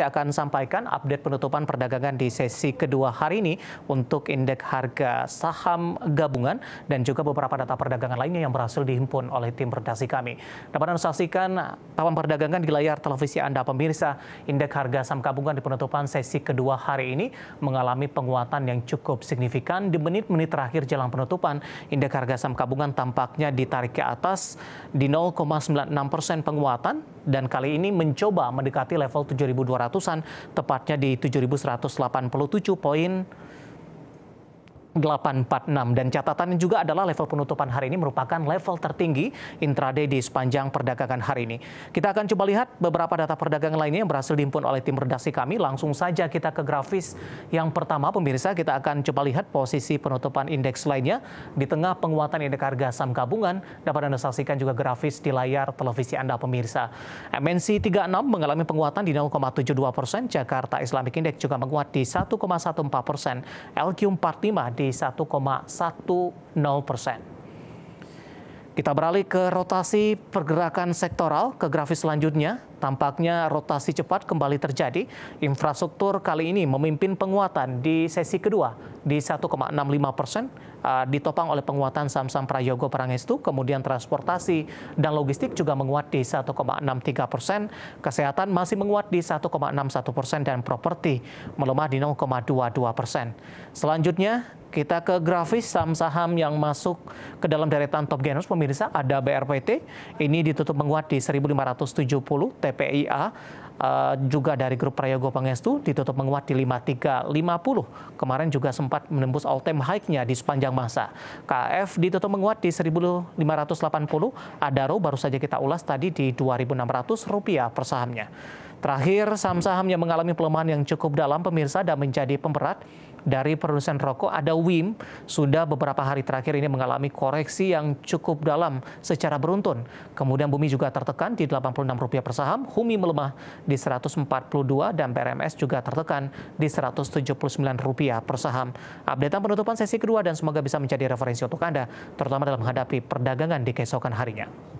Saya akan sampaikan update penutupan perdagangan di sesi kedua hari ini untuk indeks harga saham gabungan dan juga beberapa data perdagangan lainnya yang berhasil dihimpun oleh tim redaksi kami. Dapat Anda saksikan tawaran perdagangan di layar televisi Anda pemirsa. Indeks harga saham gabungan di penutupan sesi kedua hari ini mengalami penguatan yang cukup signifikan di menit-menit terakhir jelang penutupan. Indeks harga saham gabungan tampaknya ditarik ke atas di 0,96 persen penguatan dan kali ini mencoba mendekati level 7.200 ratusan, tepatnya di 7.187 poin 846 dan catatannya juga adalah level penutupan hari ini merupakan level tertinggi intraday di sepanjang perdagangan hari ini. Kita akan coba lihat beberapa data perdagangan lainnya yang berhasil dihimpun oleh tim redaksi kami. Langsung saja kita ke grafis yang pertama pemirsa kita akan coba lihat posisi penutupan indeks lainnya di tengah penguatan indeks harga saham gabungan dapat Anda saksikan juga grafis di layar televisi Anda pemirsa. MNC 36 mengalami penguatan di 0,72 persen, Jakarta Islamic Index juga menguat di 1,14 persen, LQ45 di 1,10 persen. Kita beralih ke rotasi pergerakan sektoral ke grafis selanjutnya. Tampaknya rotasi cepat kembali terjadi. Infrastruktur kali ini memimpin penguatan di sesi kedua di 1,65 persen, uh, ditopang oleh penguatan saham-saham Prayogo Perangestu, kemudian transportasi dan logistik juga menguat di 1,63 persen, kesehatan masih menguat di 1,61 persen, dan properti melemah di 0,22 persen. Selanjutnya, kita ke grafis saham-saham yang masuk ke dalam deretan top gainers pemirsa ada BRPT ini ditutup menguat di 1570 TPIA Uh, juga dari grup Prayogo Pangestu ditutup menguat di 5350. Kemarin juga sempat menembus all time high-nya di sepanjang masa. KF ditutup menguat di 1580. Adaro baru saja kita ulas tadi di 2600 rupiah per sahamnya. Terakhir, saham-saham yang mengalami pelemahan yang cukup dalam pemirsa dan menjadi pemberat dari produsen rokok ada WIM sudah beberapa hari terakhir ini mengalami koreksi yang cukup dalam secara beruntun. Kemudian Bumi juga tertekan di Rp86 per saham, Humi melemah di 142 dan PRMS juga tertekan di Rp179 per saham. Updatean penutupan sesi kedua dan semoga bisa menjadi referensi untuk Anda terutama dalam menghadapi perdagangan di keesokan harinya.